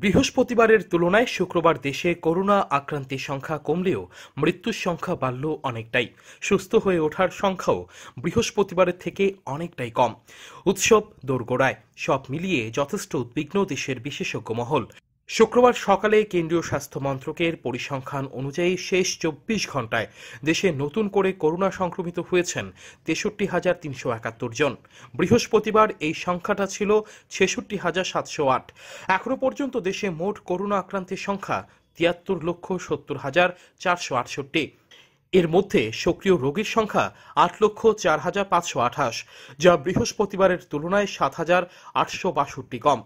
বৃহস্পতিবারের তুলনায় শুক্রবার দেশে করোনা আক্রান্তের সংখ্যা কমলেও মৃত্যুর সংখ্যা বাড়ল অনেকটাই সুস্থ হয়ে ওঠার সংখ্যাও বৃহস্পতিবারের থেকে অনেকটাই কম উৎসব দোরগোড়ায় সব মিলিয়ে যথেষ্ট উদ্বিগ্ন দেশের বিশেষজ্ঞ মহল শুক্রবার সকালে কেন্দ্রীয় স্বাস্থ্য মন্ত্রকের পরিসংখ্যান অনুযায়ী শেষ চব্বিশ ঘন্টায় দেশে নতুন করে করোনা সংক্রমিত হয়েছেন তেষট্টি হাজার তিনশো একাত্তর জন বৃহস্পতিবার এই সংখ্যাটা ছিল ছেষট্টি হাজার সাতশো আট এখনো পর্যন্ত দেশে মোট করোনা আক্রান্তের সংখ্যা তিয়াত্তর লক্ষ সত্তর হাজার চারশো আটষট্টি এর মধ্যে সক্রিয় রোগীর সংখ্যা আট লক্ষ চার হাজার পাঁচশো আঠাশ যা বৃহস্পতিবারের তুলনায় সাত হাজার আটশো বাষট্টি কম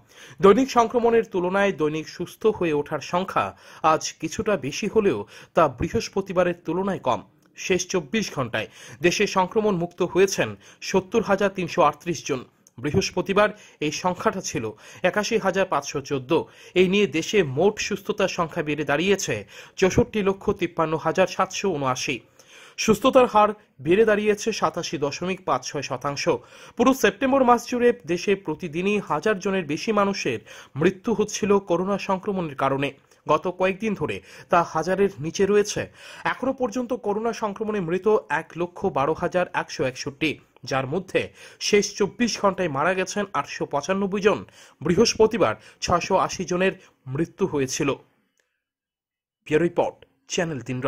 দৈনিক সংক্রমণের তুলনায় দৈনিক সুস্থ হয়ে ওঠার সংখ্যা আজ কিছুটা বেশি হলেও তা বৃহস্পতিবারের তুলনায় কম শেষ চব্বিশ ঘন্টায় দেশে সংক্রমণ মুক্ত হয়েছেন সত্তর হাজার তিনশো আটত্রিশ জন বৃহস্পতিবার এই সংখ্যাটা ছিল একাশি হাজার পাঁচশো চোদ্দ এই নিয়ে দেশে মোট সুস্থতার সংখ্যা বেড়ে দাঁড়িয়েছে চৌষট্টি লক্ষ তিপ্পান্ন হাজার সাতশো উনআশি সুস্থতার হার বেড়ে দাঁড়িয়েছে সাতাশি দশমিক পাঁচ ছয় শতাংশ পুরো সেপ্টেম্বর মাস জুড়ে দেশে প্রতিদিনই হাজার জনের বেশি মানুষের মৃত্যু হচ্ছিল করোনা সংক্রমণের কারণে গত কয়েকদিন ধরে তা হাজারের নিচে রয়েছে এখনো পর্যন্ত করোনা সংক্রমণে মৃত এক লক্ষ বারো হাজার একশো একষট্টি যার মধ্যে শেষ চব্বিশ ঘন্টায় মারা গেছেন আটশো পঁচানব্বই জন বৃহস্পতিবার ছশো আশি জনের মৃত্যু হয়েছিল রিপোর্ট চ্যানেল তিন